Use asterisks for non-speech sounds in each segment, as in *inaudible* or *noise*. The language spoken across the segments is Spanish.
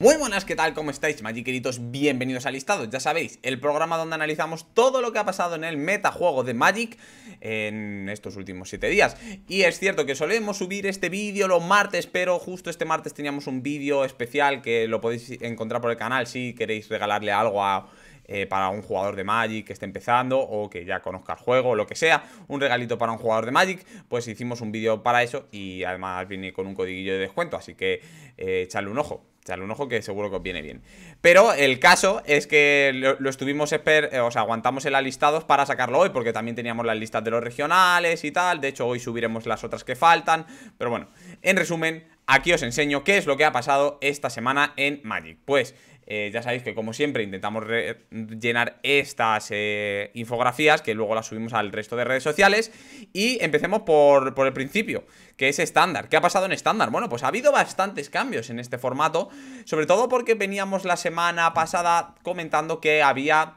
Muy buenas, ¿qué tal? ¿Cómo estáis? Magiqueritos, bienvenidos a listado, Ya sabéis, el programa donde analizamos todo lo que ha pasado en el metajuego de Magic en estos últimos 7 días. Y es cierto que solemos subir este vídeo los martes, pero justo este martes teníamos un vídeo especial que lo podéis encontrar por el canal si queréis regalarle algo a eh, para un jugador de Magic que esté empezando o que ya conozca el juego o lo que sea, un regalito para un jugador de Magic, pues hicimos un vídeo para eso y además viene con un codiguillo de descuento, así que eh, echadle un ojo un ojo que seguro que os viene bien. Pero el caso es que lo, estuvimos, esper eh, o sea, aguantamos el alistados para sacarlo hoy, porque también teníamos las listas de los regionales y tal. De hecho, hoy subiremos las otras que faltan. Pero bueno, en resumen, aquí os enseño qué es lo que ha pasado esta semana en Magic. Pues eh, ya sabéis que como siempre intentamos llenar estas eh, infografías que luego las subimos al resto de redes sociales y empecemos por, por el principio, que es estándar. ¿Qué ha pasado en estándar? Bueno, pues ha habido bastantes cambios en este formato, sobre todo porque veníamos la semana pasada comentando que había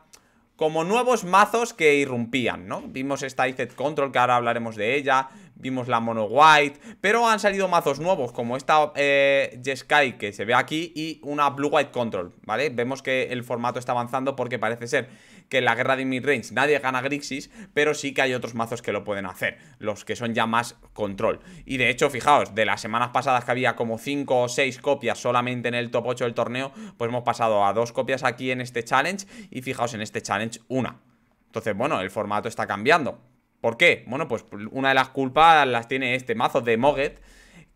como nuevos mazos que irrumpían, ¿no? Vimos esta IZ Control, que ahora hablaremos de ella vimos la mono white, pero han salido mazos nuevos como esta eh, Jeskai que se ve aquí y una blue white control, ¿vale? Vemos que el formato está avanzando porque parece ser que en la guerra de midrange nadie gana Grixis, pero sí que hay otros mazos que lo pueden hacer, los que son ya más control. Y de hecho, fijaos, de las semanas pasadas que había como 5 o 6 copias solamente en el top 8 del torneo, pues hemos pasado a dos copias aquí en este challenge y fijaos en este challenge una. Entonces, bueno, el formato está cambiando. ¿Por qué? Bueno, pues una de las culpas las tiene este mazo de Moget,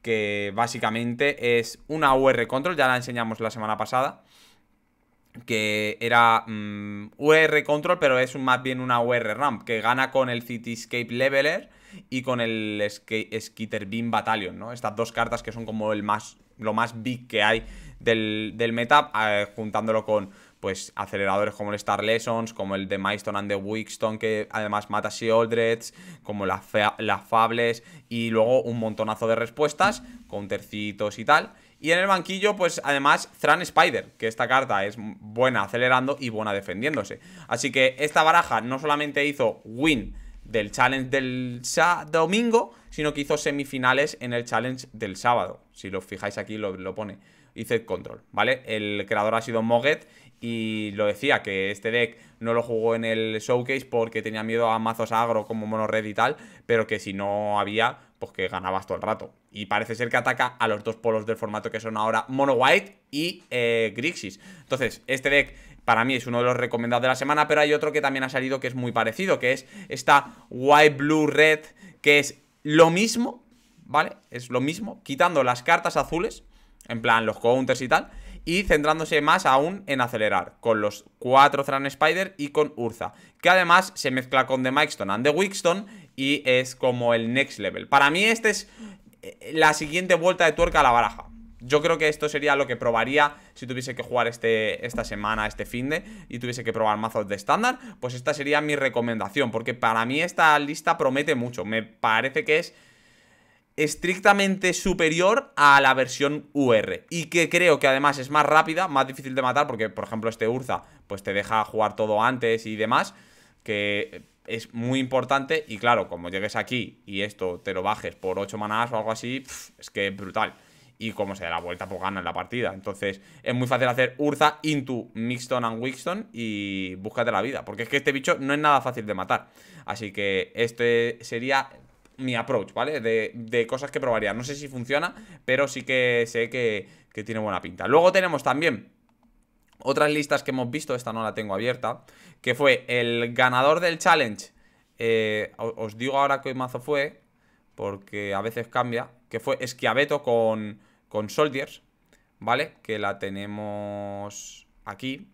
que básicamente es una UR control, ya la enseñamos la semana pasada, que era mm, UR control, pero es más bien una UR ramp, que gana con el Cityscape Leveler y con el Skitter Beam Battalion, ¿no? Estas dos cartas que son como el más, lo más big que hay del, meta, eh, juntándolo con pues aceleradores como el Star Lessons, como el de Milestone and the Wickstone, que además mata Sheoldreds, como las, las Fables, y luego un montonazo de respuestas, con tercitos y tal. Y en el banquillo, pues además, Thran Spider, que esta carta es buena acelerando y buena defendiéndose. Así que esta baraja no solamente hizo win del challenge del domingo, sino que hizo semifinales en el challenge del sábado. Si lo fijáis aquí, lo, pone. Hice control, ¿vale? El creador ha sido Moget y lo decía, que este deck no lo jugó en el showcase porque tenía miedo a mazos agro como mono red y tal, pero que si no había, pues que ganabas todo el rato. Y parece ser que ataca a los dos polos del formato que son ahora mono white y eh, Grixis. Entonces, este deck para mí es uno de los recomendados de la semana, pero hay otro que también ha salido que es muy parecido, que es esta white blue red, que es lo mismo, ¿vale? Es lo mismo, quitando las cartas azules, en plan los counters y tal, y centrándose más aún en acelerar, con los cuatro Thran Spider y con Urza, que además se mezcla con The Mikestone and The Wickstone y es como el next level. Para mí este es eh, la siguiente vuelta de tuerca a la baraja yo creo que esto sería lo que probaría si tuviese que jugar este, esta semana, este fin de, y tuviese que probar mazos de estándar, pues esta sería mi recomendación, porque para mí esta lista promete mucho, me parece que es estrictamente superior a la versión UR y que creo que además es más rápida, más difícil de matar, porque por ejemplo este Urza pues te deja jugar todo antes y demás, que es muy importante y claro, como llegues aquí y esto te lo bajes por 8 manadas o algo así, es que brutal y como se da la vuelta, pues en la partida. Entonces es muy fácil hacer Urza into Mixton and Wixton y búscate la vida, porque es que este bicho no es nada fácil de matar. Así que este sería mi approach, ¿vale? De, cosas que probaría. No sé si funciona, pero sí que sé que, tiene buena pinta. Luego tenemos también otras listas que hemos visto, esta no la tengo abierta, que fue el ganador del challenge. Eh, os digo ahora qué mazo fue, porque a veces cambia, que fue Esquiabeto con, con Soldiers, ¿vale? Que la tenemos aquí,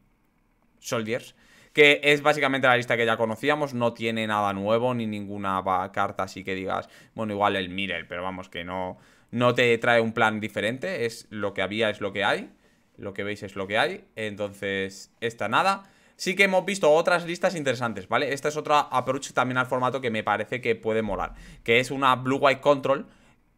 Soldiers, que es básicamente la lista que ya conocíamos, no tiene nada nuevo, ni ninguna carta así que digas, bueno, igual el Mirel, pero vamos, que no, no te trae un plan diferente, es lo que había, es lo que hay, lo que veis es lo que hay, entonces esta nada sí que hemos visto otras listas interesantes, ¿vale? Esta es otra approach también al formato que me parece que puede molar, que es una Blue White Control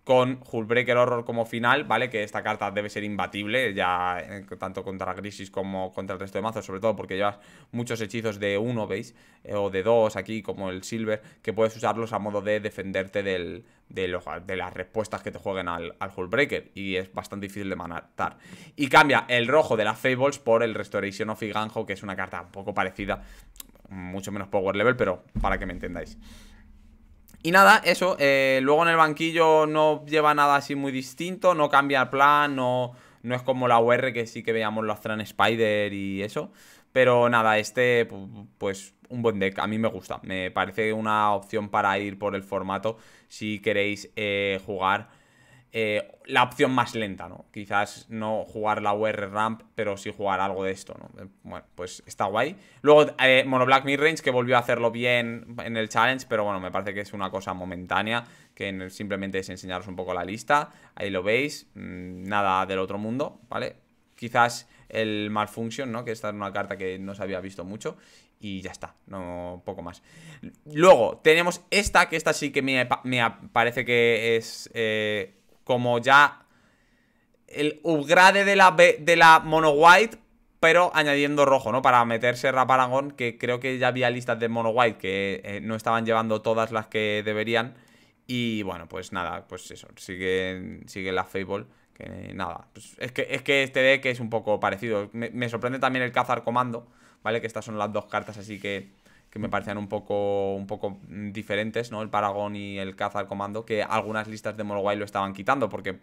con Hullbreaker Horror como final, ¿vale? Que esta carta debe ser imbatible, ya eh, tanto contra Grisis como contra el resto de mazos, sobre todo porque llevas muchos hechizos de uno, ¿veis? Eh, o de dos aquí, como el Silver, que puedes usarlos a modo de defenderte de, de, las respuestas que te jueguen al, Hullbreaker y es bastante difícil de matar. Y cambia el rojo de la Fables por el Restoration of Iganjo, que es una carta un poco parecida, mucho menos power level, pero para que me entendáis. Y nada, eso, eh, luego en el banquillo no lleva nada así muy distinto, no cambia el plan, no, no es como la UR que sí que veíamos los Tran Spider y eso. Pero nada, este, pues un buen deck, a mí me gusta. Me parece una opción para ir por el formato si queréis eh, jugar eh, la opción más lenta, ¿no? Quizás no jugar la UR ramp, pero sí jugar algo de esto, ¿no? Eh, bueno, pues está guay. Luego, eh, Monoblack Black Midrange, que volvió a hacerlo bien en el challenge, pero bueno, me parece que es una cosa momentánea, que simplemente es enseñaros un poco la lista. Ahí lo veis, mm, nada del otro mundo, ¿vale? Quizás el Malfunction, ¿no? Que esta es una carta que no se había visto mucho. Y ya está, no poco más. Luego, tenemos esta, que esta sí que me, parece que es como ya el upgrade de la, de la mono white, pero añadiendo rojo, ¿no? Para meterse Raparagón, que creo que ya había listas de mono white que eh, no estaban llevando todas las que deberían. Y bueno, pues nada, pues eso, sigue, sigue la Fable. Que nada, pues es, que, es que este deck es un poco parecido. me sorprende también el Cazar Comando, ¿vale? Que estas son las dos cartas así que que me parecían un poco, un poco mm, diferentes, ¿no? El paragón y el Caza al Comando, que algunas listas de Mono white lo estaban quitando, porque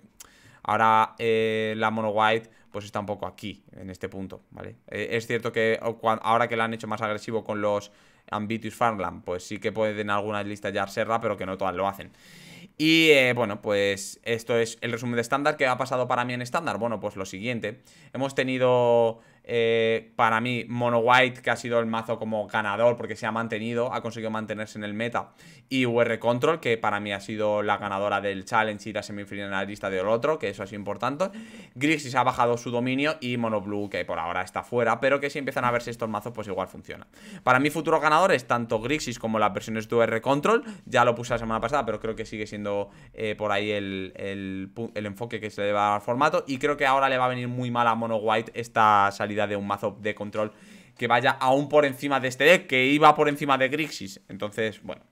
ahora eh, la Mono White pues está un poco aquí, en este punto, ¿vale? Eh, es cierto que ahora que la han hecho más agresivo con los Ambitious Farmland, pues sí que pueden algunas listas ya serra, pero que no todas lo hacen. Y eh, bueno, pues esto es el resumen de estándar. ¿Qué ha pasado para mí en estándar? Bueno, pues lo siguiente. Hemos tenido eh, para mí, Mono White, que ha sido el mazo como ganador porque se ha mantenido, ha conseguido mantenerse en el meta. Y UR Control, que para mí ha sido la ganadora del challenge y la semifinalista del otro, que eso es importante. Grixis ha bajado su dominio y Mono Blue, que por ahora está fuera, pero que si empiezan a verse estos mazos, pues igual funciona. Para mí, futuros ganadores, tanto Grixis como las versiones de UR Control, ya lo puse la semana pasada, pero creo que sigue siendo eh, por ahí el, enfoque que se le va al formato. Y creo que ahora le va a venir muy mal a Mono White esta salida de un mazo de control que vaya aún por encima de este deck, que iba por encima de Grixis. Entonces, bueno.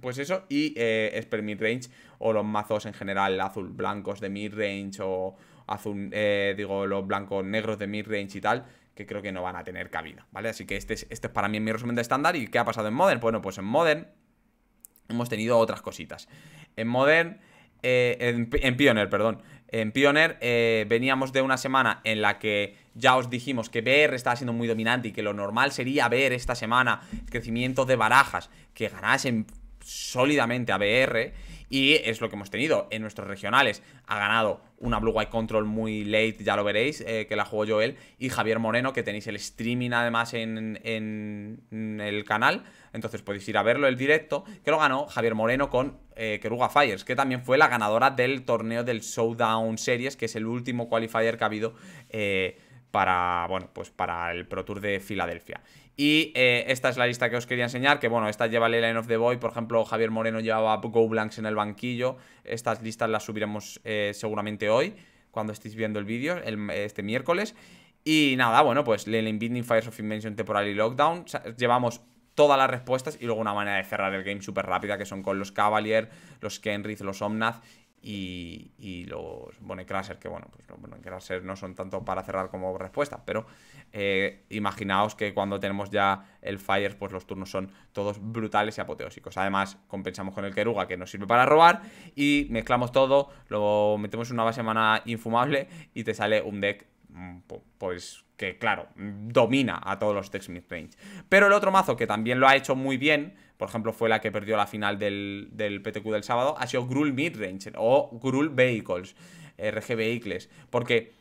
Pues eso, y eh, Esper Midrange, o los mazos en general, azul blancos de midrange, o azul, eh, digo, los blancos negros de midrange y tal, que creo que no van a tener cabida, ¿vale? Así que este es, este es para mí mi resumen de estándar. ¿Y qué ha pasado en Modern? Bueno, pues en Modern hemos tenido otras cositas. En Modern, eh, en, Pioner perdón. En Pioneer eh, veníamos de una semana en la que ya os dijimos que BR estaba siendo muy dominante y que lo normal sería ver esta semana crecimiento de barajas que ganasen sólidamente a BR. Y es lo que hemos tenido en nuestros regionales. Ha ganado una Blue White Control muy late, ya lo veréis, eh, que la jugó Joel. Y Javier Moreno, que tenéis el streaming además en, en, el canal. Entonces podéis ir a verlo el directo. Que lo ganó Javier Moreno con eh, Keruga Fires, que también fue la ganadora del torneo del Showdown Series, que es el último qualifier que ha habido. Eh, para, bueno, pues para el Pro Tour de Filadelfia. Y eh, esta es la lista que os quería enseñar, que bueno, esta lleva Line of the Boy, por ejemplo, Javier Moreno llevaba Go Blanks en el banquillo, estas listas las subiremos eh, seguramente hoy, cuando estéis viendo el vídeo, este miércoles. Y nada, bueno, pues lelain Binding, Fires of Invention, Temporal y Lockdown, llevamos todas las respuestas y luego una manera de cerrar el game súper rápida, que son con los Cavalier, los Kenrith, los Omnath y, y los Bonecrasher, que bueno, pues los Bonecrasher no son tanto para cerrar como respuesta, pero eh, imaginaos que cuando tenemos ya el Fire, pues los turnos son todos brutales y apoteósicos. Además, compensamos con el Keruga, que nos sirve para robar, y mezclamos todo, lo metemos en una base mana infumable y te sale un deck, mm, pues que claro, domina a todos los decks midrange. Pero el otro mazo que también lo ha hecho muy bien, por ejemplo, fue la que perdió la final del, PTQ del sábado, ha sido Gruul Ranger o Grul Vehicles, eh, RG Vehicles, porque...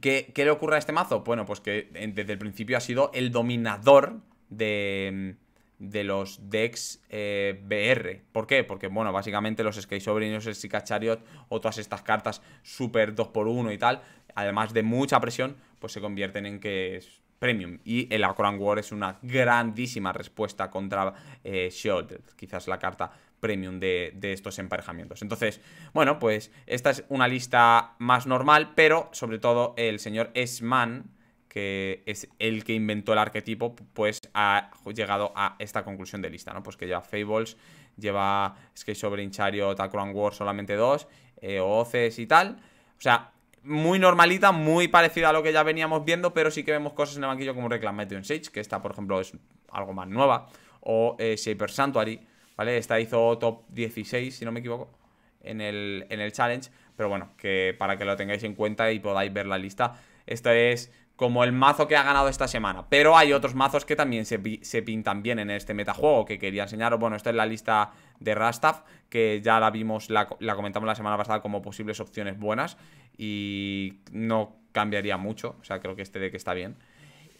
¿Qué, ¿Qué, le ocurre a este mazo? Bueno, pues que desde el principio ha sido el dominador de, de los decks eh, BR. ¿Por qué? Porque, bueno, básicamente los Sky los el chariot o todas estas cartas super 2x1 y tal, además de mucha presión, pues se convierten en que Premium. Y el Akron War es una grandísima respuesta contra eh, Shield, quizás la carta premium de, estos emparejamientos. Entonces, bueno, pues esta es una lista más normal, pero sobre todo el señor Esman, que es el que inventó el arquetipo, pues ha llegado a esta conclusión de lista, ¿no? Pues que lleva Fables, lleva Sky Sovereign Chariot, War solamente dos, eh, Oces y tal. O sea, muy normalita, muy parecida a lo que ya veníamos viendo, pero sí que vemos cosas en el banquillo como Reclamation Sage, que esta, por ejemplo, es algo más nueva, o eh, Shaper Sanctuary, ¿vale? Esta hizo top 16, si no me equivoco, en el, en el challenge, pero bueno, que para que lo tengáis en cuenta y podáis ver la lista. Esta es como el mazo que ha ganado esta semana. Pero hay otros mazos que también se, pintan bien en este metajuego que quería enseñaros. Bueno, esta es la lista de Rastaf, que ya la vimos, la, la comentamos la semana pasada como posibles opciones buenas y no cambiaría mucho. O sea, creo que este de que está bien.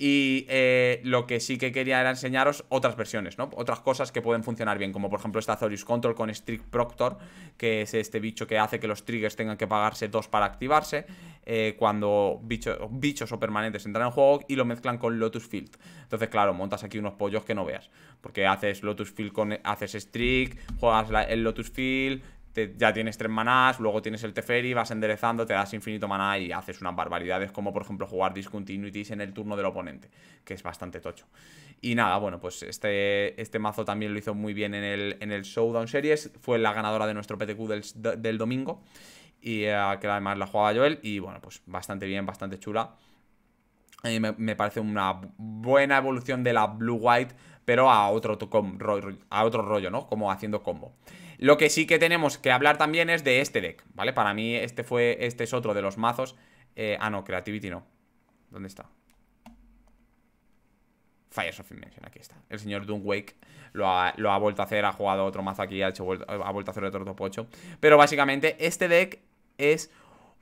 Y eh, lo que sí que quería era enseñaros otras versiones, ¿no? Otras cosas que pueden funcionar bien, como por ejemplo esta Zorius Control con Strict Proctor, que es este bicho que hace que los triggers tengan que pagarse dos para activarse, eh, cuando bichos o permanentes entran en juego y lo mezclan con Lotus Field. Entonces, claro, montas aquí unos pollos que no veas, porque haces Lotus Field con... haces Strict, juegas el Lotus Field, ya tienes tres manás, luego tienes el Teferi, vas enderezando, te das infinito maná y haces unas barbaridades, como por ejemplo jugar Discontinuities en el turno del oponente, que es bastante tocho. Y nada, bueno, pues este, este mazo también lo hizo muy bien en el, en el Showdown Series, fue la ganadora de nuestro PTQ del, del domingo, y eh, que además la jugaba Joel, y bueno, pues bastante bien, bastante chula. me, me, parece una buena evolución de la Blue White, pero a otro, a otro rollo, ¿no? Como haciendo combo. Lo que sí que tenemos que hablar también es de este deck, ¿vale? Para mí este fue, este es otro de los mazos. Eh, ah, no, Creativity no. ¿Dónde está? Fires of Invention, aquí está. El señor Dunwake lo ha, lo ha vuelto a hacer, ha jugado otro mazo aquí, ha, hecho, ha vuelto a hacer otro top pocho. Pero básicamente, este deck es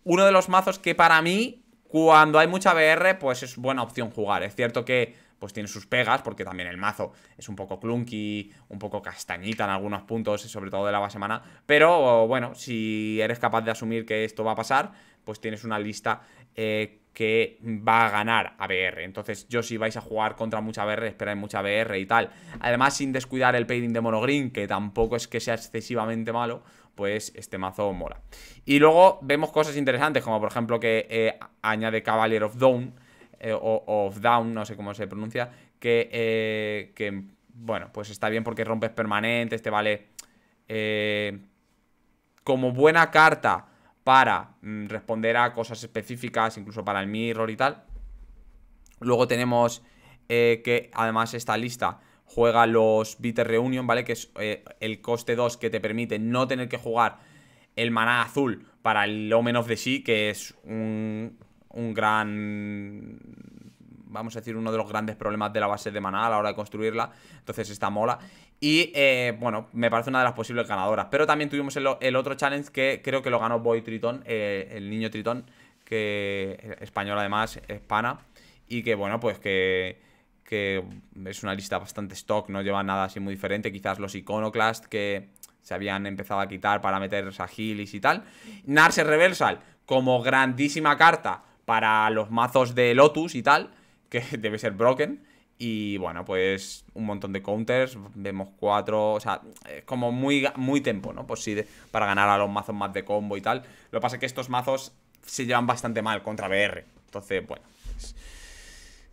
uno de los mazos que para mí, cuando hay mucha BR, pues es buena opción jugar. Es cierto que pues tiene sus pegas, porque también el mazo es un poco clunky, un poco castañita en algunos puntos, sobre todo de la base mana. Pero bueno, si eres capaz de asumir que esto va a pasar, pues tienes una lista eh, que va a ganar a BR. Entonces, yo si vais a jugar contra mucha BR, esperáis mucha BR y tal. Además, sin descuidar el pairing de Monogreen que tampoco es que sea excesivamente malo, pues este mazo mola. Y luego vemos cosas interesantes, como por ejemplo que eh, añade Cavalier of Dawn eh, o of Down, no sé cómo se pronuncia, que, eh, que, bueno, pues está bien porque rompes permanente Este vale eh, como buena carta para mm, responder a cosas específicas, incluso para el mirror y tal. Luego tenemos eh, que además esta lista juega los Bitter Reunion, ¿vale? Que es el coste 2 que te permite no tener que jugar el maná azul para el Omen of the Sea, que es un un gran vamos a decir, uno de los grandes problemas de la base de maná a la hora de construirla. Entonces está mola. Y eh, bueno, me parece una de las posibles ganadoras. Pero también tuvimos el, otro challenge que creo que lo ganó Boy Tritón, eh, el niño Tritón, que español además, hispana. Y que bueno, pues que, que es una lista bastante stock, no lleva nada así muy diferente. Quizás los Iconoclast que se habían empezado a quitar para meter a y tal. Narse Reversal como grandísima carta para los mazos de Lotus y tal, que *laughs* debe ser broken. Y bueno, pues un montón de counters, vemos cuatro, o sea, es como muy, muy tempo, ¿no? Pues sí, para ganar a los mazos más de combo y tal. Lo que pasa es que estos mazos se llevan bastante mal contra BR. Entonces, bueno, pues,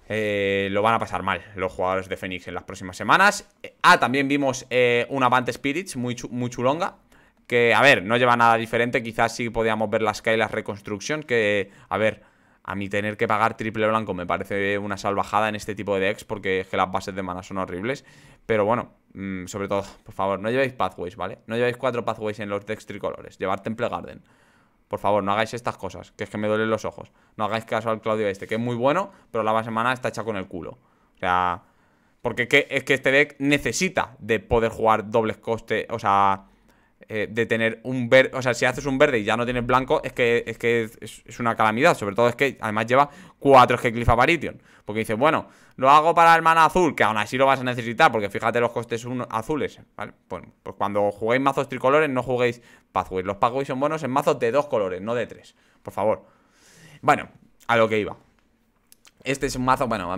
eh, lo van a pasar mal los jugadores de Phoenix en las próximas semanas. Eh, ah, también vimos eh, una Avant Spirits muy, muy chulonga. Que, a ver, no lleva nada diferente. Quizás sí podíamos ver las las Reconstruction. Que, a ver, a mí tener que pagar triple blanco me parece una salvajada en este tipo de decks porque es que las bases de mana son horribles. Pero bueno, mm, sobre todo, por favor, no llevéis pathways, ¿vale? No llevéis cuatro pathways en los decks tricolores. Llevar Temple Garden. Por favor, no hagáis estas cosas, que es que me duelen los ojos. No hagáis caso al Claudio este, que es muy bueno, pero la base de mana está hecha con el culo. O sea, porque es que, este deck necesita de poder jugar dobles coste, o sea, eh, de tener un verde, o sea, si haces un verde y ya no tienes blanco, es que es, que es, una calamidad. Sobre todo es que además lleva cuatro Heclif Aparition Porque dices, bueno, lo hago para el mana azul, que aún así lo vas a necesitar, porque fíjate los costes azules, ¿vale? Pues, cuando juguéis mazos tricolores, no juguéis Pathways. Los Pathways son buenos en mazos de dos colores, no de tres, por favor. Bueno, a lo que iba. Este es un mazo, bueno,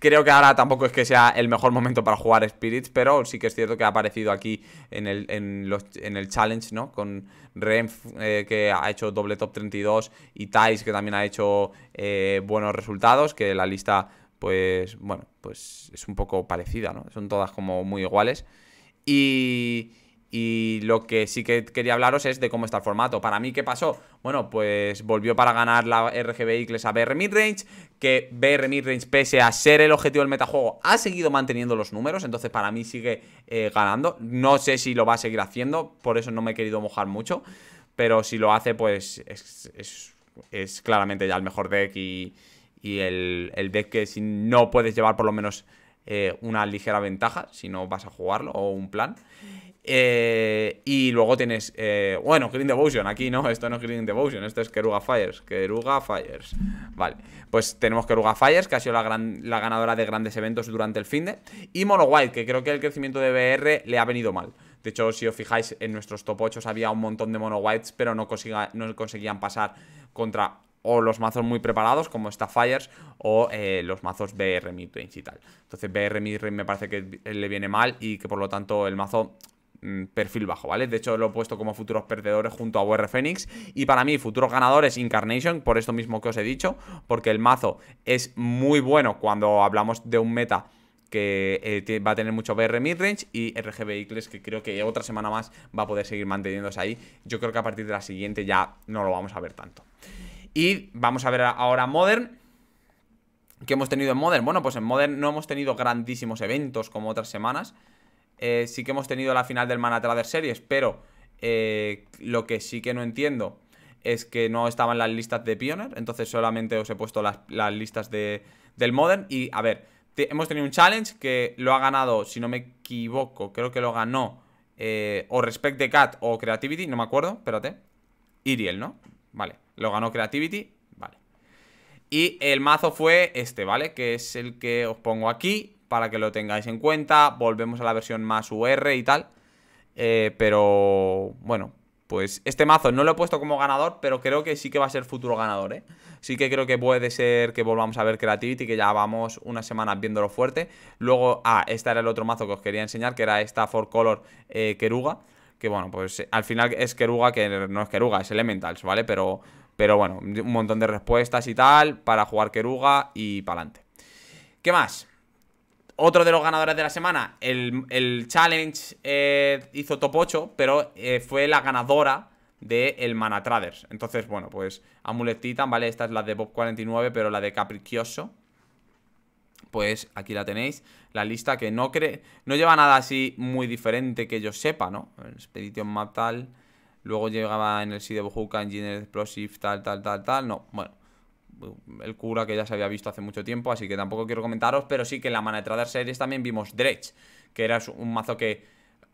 creo que ahora tampoco es que sea el mejor momento para jugar Spirits, pero sí que es cierto que ha aparecido aquí en el, Challenge, ¿no? Con Renf, eh, que ha hecho doble top 32, y Thais, que también ha hecho eh, buenos resultados, que la lista, pues, bueno, pues es un poco parecida, ¿no? Son todas como muy iguales. Y... Y lo que sí que quería hablaros es de cómo está el formato. Para mí, ¿qué pasó? Bueno, pues volvió para ganar la RGB Icles a BR Midrange, que BR Midrange, pese a ser el objetivo del metajuego, ha seguido manteniendo los números, entonces para mí sigue eh, ganando. No sé si lo va a seguir haciendo, por eso no me he querido mojar mucho, pero si lo hace, pues es, es, claramente ya el mejor deck y, y el, el, deck que si no puedes llevar por lo menos eh, una ligera ventaja, si no vas a jugarlo, o un plan. Eh, y luego tienes, eh, bueno, Green Devotion, aquí no, esto no es Green Devotion, esto es Keruga Fires, Keruga Fires. Vale, pues tenemos Keruga Fires, que ha sido la, la ganadora de grandes eventos durante el fin de, y Mono White que creo que el crecimiento de BR le ha venido mal. De hecho, si os fijáis, en nuestros top 8 había un montón de Mono Whites, pero no, no conseguían pasar contra o los mazos muy preparados, como está Fires, o eh, los mazos BR Midrange y tal. Entonces, BR Midrange me parece que le viene mal y que por lo tanto el mazo Mm, perfil bajo, ¿vale? De hecho, lo he puesto como futuros perdedores junto a UR Fénix. Y para mí, futuros ganadores, Incarnation, por esto mismo que os he dicho, porque el mazo es muy bueno cuando hablamos de un meta que eh, va a tener mucho BR midrange y RG Vehicles, que creo que otra semana más va a poder seguir manteniéndose ahí. Yo creo que a partir de la siguiente ya no lo vamos a ver tanto. Y vamos a ver ahora Modern. ¿Qué hemos tenido en Modern? Bueno, pues en Modern no hemos tenido grandísimos eventos como otras semanas. Eh, sí que hemos tenido la final del de Series, pero eh, lo que sí que no entiendo es que no estaban las listas de Pioneer, entonces solamente os he puesto las, listas del Modern. Y a ver, hemos tenido un challenge que lo ha ganado, si no me equivoco, creo que lo ganó eh, o Respect the Cat o Creativity, no me acuerdo, espérate. Iriel, ¿no? Vale, lo ganó Creativity, vale. Y el mazo fue este, ¿vale? Que es el que os pongo aquí para que lo tengáis en cuenta. Volvemos a la versión más UR y tal. Eh, pero bueno, pues este mazo no lo he puesto como ganador, pero creo que sí que va a ser futuro ganador, ¿eh? Sí que creo que puede ser que volvamos a ver Creativity, que ya vamos unas semanas viéndolo fuerte. Luego, ah, este era el otro mazo que os quería enseñar, que era esta Four Color queruga eh, Keruga. Que bueno, pues eh, al final es Keruga, que no es Keruga, es Elementals, ¿vale? Pero, pero bueno, un montón de respuestas y tal para jugar Keruga y para adelante. ¿Qué más? Otro de los ganadores de la semana, el, challenge eh, hizo top 8, pero eh, fue la ganadora del de Mana Traders. Entonces, bueno, pues Amulet Titan, ¿vale? Esta es la de Bob49, pero la de Capriccioso. Pues aquí la tenéis, la lista que no cree, no lleva nada así muy diferente que yo sepa, ¿no? Expedition Map tal, luego llegaba en el sí de Engineer Explosive, tal, tal, tal, tal, no, bueno el cura que ya se había visto hace mucho tiempo, así que tampoco quiero comentaros, pero sí que en la mana de Series también vimos Dredge, que era un mazo que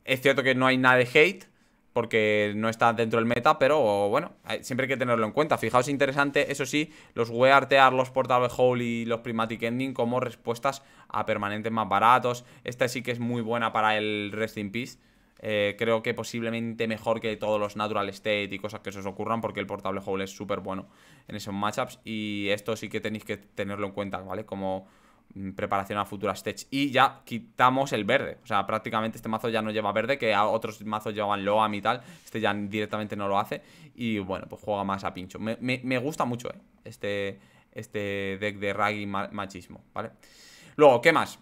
es cierto que no hay nada de hate, porque no está dentro del meta, pero bueno, siempre hay que tenerlo en cuenta. Fijaos interesante, eso sí, los Weartear, los Portable Hole y los Primatic Ending como respuestas a permanentes más baratos. Esta sí que es muy buena para el Rest in Peace eh, creo que posiblemente mejor que todos los natural state y cosas que se os ocurran porque el portable hole es súper bueno en esos matchups y esto sí que tenéis que tenerlo en cuenta, ¿vale? Como mm, preparación a futuras stage y ya quitamos el verde, o sea, prácticamente este mazo ya no lleva verde, que a otros mazos llevaban Loam y tal, este ya directamente no lo hace y bueno, pues juega más a pincho. Me, gusta mucho eh, este, este deck de Raggy Machismo, ¿vale? Luego, ¿qué más?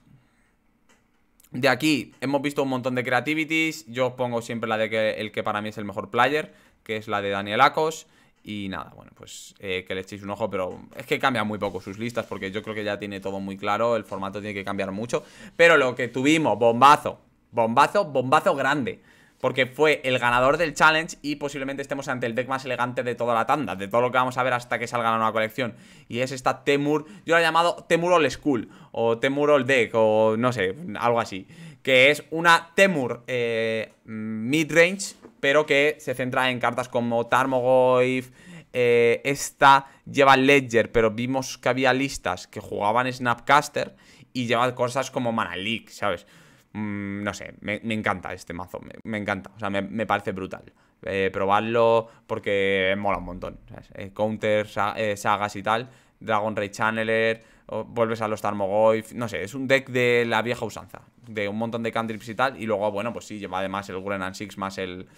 De aquí hemos visto un montón de creativities. Yo os pongo siempre la de que el que para mí es el mejor player, que es la de Daniel Acos. Y nada, bueno, pues eh, que le echéis un ojo, pero es que cambia muy poco sus listas, porque yo creo que ya tiene todo muy claro, el formato tiene que cambiar mucho. Pero lo que tuvimos, bombazo, bombazo, bombazo grande porque fue el ganador del challenge y posiblemente estemos ante el deck más elegante de toda la tanda, de todo lo que vamos a ver hasta que salga la nueva colección. Y es esta Temur, yo la he llamado Temur All School, o Temur All Deck, o no sé, algo así. Que es una Temur eh, mid-range, pero que se centra en cartas como Tarmogoyf... Eh, esta lleva Ledger, pero vimos que había listas que jugaban Snapcaster y lleva cosas como Mana ¿sabes? Mm, no sé, me, encanta este mazo, me, encanta, o sea, me, parece brutal. Eh, probarlo porque mola un montón. counters eh, counter, eh, sagas y tal, Dragon Ray Channeler, vuelves a los Tarmogoyf, no sé, es un deck de la vieja usanza, de un montón de cantrips y tal, y luego, bueno, pues sí, lleva además el Grenan Six más el...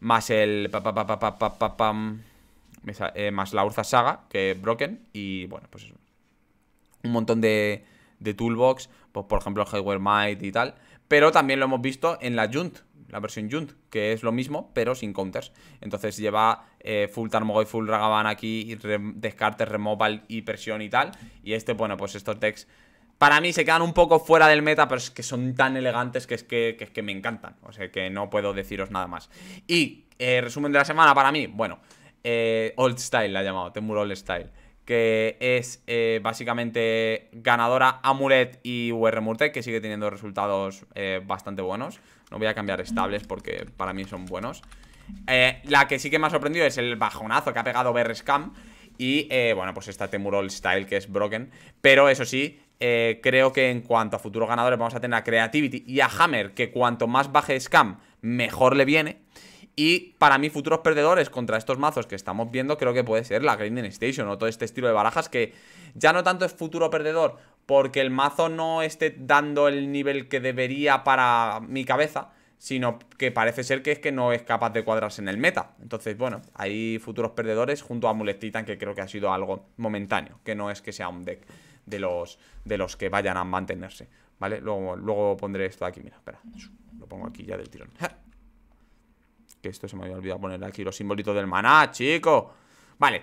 Más el... más la Urza Saga, que Broken, y bueno, pues eso. Un montón de, de Toolbox, pues por ejemplo Hardware Might y tal. Pero también lo hemos visto en la Junt, la versión Junt, que es lo mismo, pero sin counters. Entonces lleva eh, full Tarmogoy, full Ragavan aquí, y descartes, removal y presión y tal. Y este, bueno, pues estos decks para mí se quedan un poco fuera del meta, pero es que son tan elegantes que es que, me encantan. O sea que no puedo deciros nada más. Y eh, resumen de la semana para mí, bueno, eh, Old Style la he llamado, Temur Old Style que es eh, básicamente ganadora Amulet y UR que sigue teniendo resultados eh, bastante buenos. No voy a cambiar estables porque para mí son buenos. Eh, la que sí que me ha sorprendido es el bajonazo que ha pegado Scam Y bueno, pues esta Temurol Style que es Broken. Pero eso sí, creo que en cuanto a futuros ganadores vamos a tener a Creativity y a Hammer, que cuanto más baje Scam, mejor le viene. Y para mí, futuros perdedores contra estos mazos que estamos viendo, creo que puede ser la Grinding Station o todo este estilo de barajas que ya no tanto es futuro perdedor porque el mazo no esté dando el nivel que debería para mi cabeza, sino que parece ser que es que no es capaz de cuadrarse en el meta. Entonces, bueno, hay futuros perdedores junto a Mulet que creo que ha sido algo momentáneo, que no es que sea un deck de los, de los que vayan a mantenerse. ¿Vale? Luego, luego pondré esto aquí, mira, espera, lo pongo aquí ya del tirón. Que esto se me había olvidado poner aquí los simbolitos del maná, chico Vale,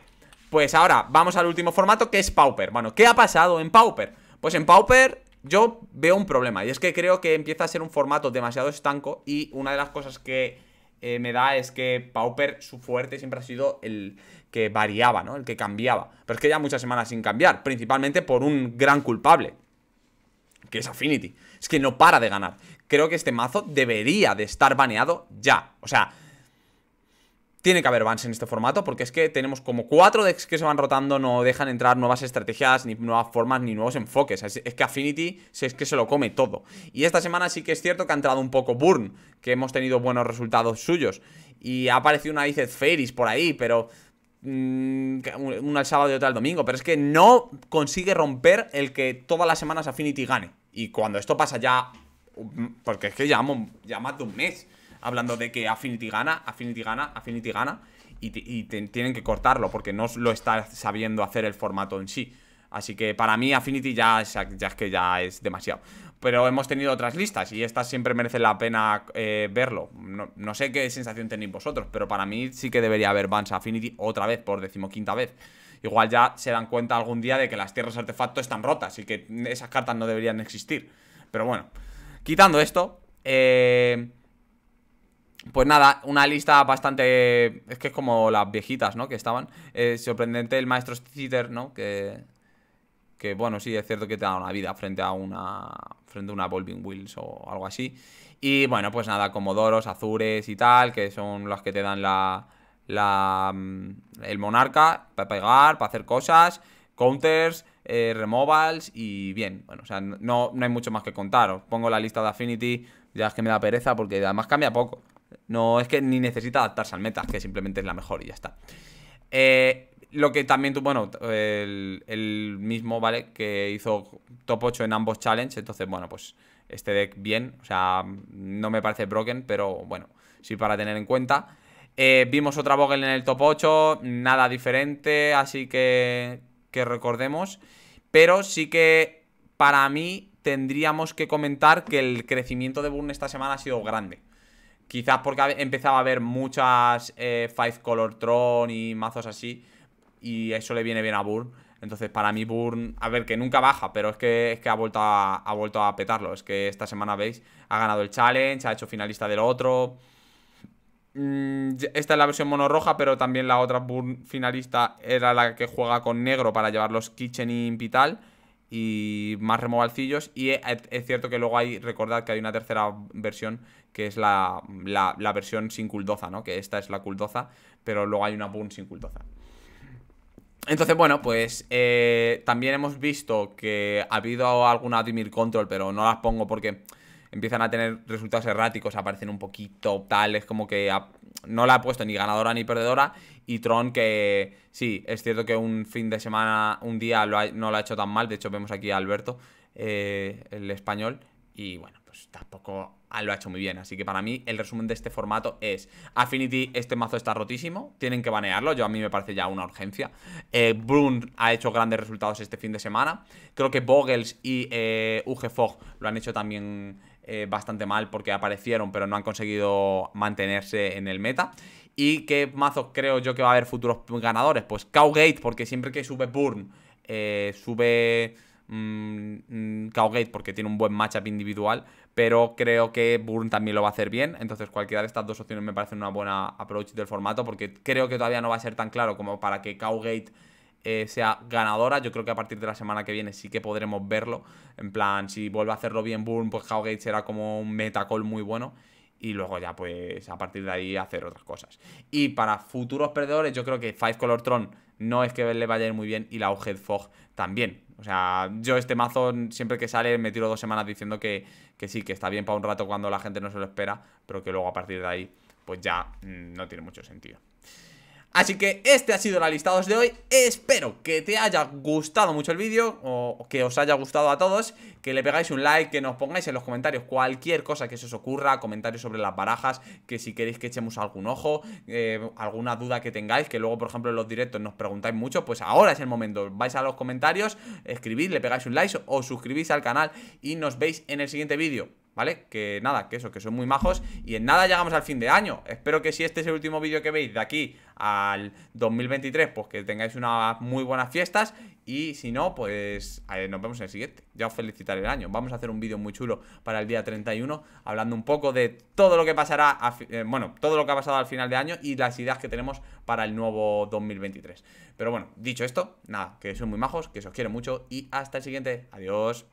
pues ahora vamos al último formato que es Pauper Bueno, ¿qué ha pasado en Pauper? Pues en Pauper yo veo un problema Y es que creo que empieza a ser un formato demasiado estanco Y una de las cosas que eh, me da es que Pauper, su fuerte siempre ha sido el que variaba, ¿no? El que cambiaba. Pero es que ya muchas semanas sin cambiar, principalmente por un gran culpable, que es Affinity. Es que no para de ganar. Creo que este mazo debería de estar baneado ya. O sea, tiene que haber bans en este formato porque es que tenemos como cuatro decks que se van rotando, no dejan entrar nuevas estrategias, ni nuevas formas, ni nuevos enfoques. Es, que Affinity es que se lo come todo. Y esta semana sí que es cierto que ha entrado un poco Burn, que hemos tenido buenos resultados suyos. Y ha aparecido una Iced Fairies por ahí, pero mm, una el sábado y otra el domingo, pero es que no consigue romper el que todas las semanas Affinity gane. Y cuando esto pasa ya, um, porque es que ya más de un mes hablando de que Affinity gana, Affinity gana, Affinity gana, y, tienen que cortarlo porque no lo está sabiendo hacer el formato en sí. Así que para mí Affinity ya, es que ya es demasiado. Pero hemos tenido otras listas y estas siempre merecen la pena eh, verlo. No, sé qué sensación tenéis vosotros, pero para mí sí que debería haber Bans Affinity otra vez, por decimoquinta vez. Igual ya se dan cuenta algún día de que las tierras artefacto están rotas y que esas cartas no deberían existir. Pero bueno, quitando esto, eh, pues nada, una lista bastante... Es que es como las viejitas, ¿no? Que estaban. sorprendente el maestro Citer, ¿no? Que... Que bueno, sí, es cierto que te da una vida frente a una... Frente a una Volving Wheels o algo así. Y bueno, pues nada, Comodoros, Azures y tal, que son las que te dan la... Mm, el Monarca para pegar, para hacer cosas, counters, eh, removals y bien. Bueno, o sea, no, no hay mucho más que contar. Os pongo la lista de Affinity, ya es que me da pereza porque además cambia poco. No es que ni necesita adaptarse al meta, que simplemente es la mejor y ya está. Eh, lo que también tuvo, bueno, el, mismo, ¿vale? Que hizo top 8 en ambos challenges. Entonces, bueno, pues este deck bien. O sea, no me parece broken, pero bueno, sí para tener en cuenta. Eh, vimos otra Vogel en el top 8, nada diferente, así que, que recordemos. Pero sí que para mí tendríamos que comentar que el crecimiento de Burn esta semana ha sido grande. Quizás porque empezaba a haber muchas eh, Five Color Tron y mazos así. Y eso le viene bien a Burn. Entonces, para mí, Burn, a ver, que nunca baja, pero es que, es que ha, vuelto a, ha vuelto a petarlo. Es que esta semana, veis, ha ganado el challenge, ha hecho finalista del otro. Mm, esta es la versión mono roja, pero también la otra Burn finalista era la que juega con negro para llevar los Kitchen y Pital y más removalcillos. Y es cierto que luego hay, recordad que hay una tercera versión que es la, versión sin culdoza, ¿no? Que esta es la culdoza, pero luego hay una boom sin culdoza. Entonces, bueno, pues eh, también hemos visto que ha habido alguna dimir Control, pero no las pongo porque empiezan a tener resultados erráticos, aparecen un poquito tal, es como que no la ha puesto ni ganadora ni perdedora. Y Tron, que sí, es cierto que un fin de semana, un día no lo ha hecho tan mal, de hecho vemos aquí a Alberto, eh, el español, y bueno, pues tampoco lo ha hecho muy bien. Así que para mí el resumen de este formato es Affinity, este mazo está rotísimo, tienen que banearlo, yo a mí me parece ya una urgencia. Eh, Brun ha hecho grandes resultados este fin de semana, creo que Vogels y eh, UG Fog lo han hecho también eh, bastante mal porque aparecieron pero no han conseguido mantenerse en el meta. ¿Y qué mazos creo yo que va a haber futuros ganadores? Pues Cowgate, porque siempre que sube Burn, eh, sube mm, mm, Cowgate porque tiene un buen matchup individual, pero creo que Burn también lo va a hacer bien. Entonces, cualquiera de estas dos opciones me parece una buena approach del formato, porque creo que todavía no va a ser tan claro como para que Cowgate eh, sea ganadora. Yo creo que a partir de la semana que viene sí que podremos verlo. En plan, si vuelve a hacerlo bien Boom, pues Howgate será como un metacall muy bueno. Y luego ya, pues, a partir de ahí hacer otras cosas. Y para futuros perdedores, yo creo que Five Color Tron no es que le vaya a ir muy bien y la Uged Fog también. O sea, yo este mazo siempre que sale me tiro dos semanas diciendo que, sí, que está bien para un rato cuando la gente no se lo espera, pero que luego a partir de ahí, pues ya mm, no tiene mucho sentido. Así que este ha sido la listados de hoy Espero que te haya gustado mucho el vídeo O que os haya gustado a todos Que le pegáis un like, que nos pongáis en los comentarios Cualquier cosa que se os ocurra Comentarios sobre las barajas Que si queréis que echemos algún ojo eh, Alguna duda que tengáis Que luego por ejemplo en los directos nos preguntáis mucho Pues ahora es el momento Vais a los comentarios, escribís, le pegáis un like o suscribís al canal Y nos veis en el siguiente vídeo ¿vale? Que nada, que eso, que son muy majos y en nada llegamos al fin de año. Espero que si este es el último vídeo que veis de aquí al 2023, pues que tengáis unas muy buenas fiestas y si no, pues eh, nos vemos en el siguiente. Ya os felicitaré el año. Vamos a hacer un vídeo muy chulo para el día 31, hablando un poco de todo lo que pasará, eh, bueno, todo lo que ha pasado al final de año y las ideas que tenemos para el nuevo 2023. Pero bueno, dicho esto, nada, que son muy majos, que os quiero mucho y hasta el siguiente. Adiós.